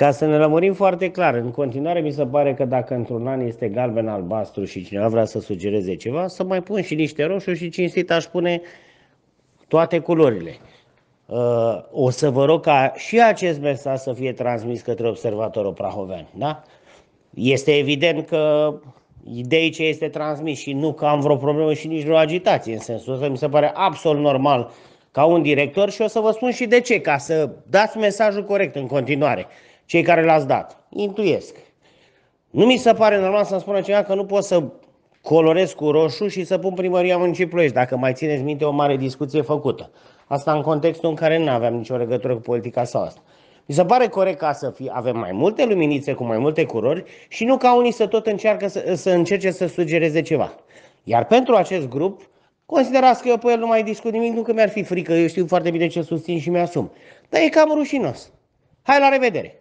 Ca să ne lămurim foarte clar, în continuare mi se pare că dacă într-un an este galben-albastru și cineva vrea să sugereze ceva, să mai pun și niște roșu și cinstit aș pune toate culorile. Uh, o să vă rog ca și acest mesaj să fie transmis către observatorul prahoven. Da? Este evident că de aici este transmis și nu că am vreo problemă și nici vreo agitație. În sensul ăsta mi se pare absolut normal ca un director și o să vă spun și de ce, ca să dați mesajul corect în continuare cei care l-ați dat. Intuiesc. Nu mi se pare normal să-mi spună cineva că nu pot să colorez cu roșu și să pun primăria municipiului Ploiești, dacă mai țineți minte o mare discuție făcută. Asta în contextul în care nu aveam nicio legătură cu politica sau asta. Mi se pare corect ca să fie, avem mai multe luminițe cu mai multe culori și nu ca unii să tot încearcă să, să încerce să sugereze ceva. Iar pentru acest grup, considerați că eu pe el nu mai discut nimic, nu că mi-ar fi frică, eu știu foarte bine ce susțin și mi-asum. Dar e cam rușinos. Hai la revedere!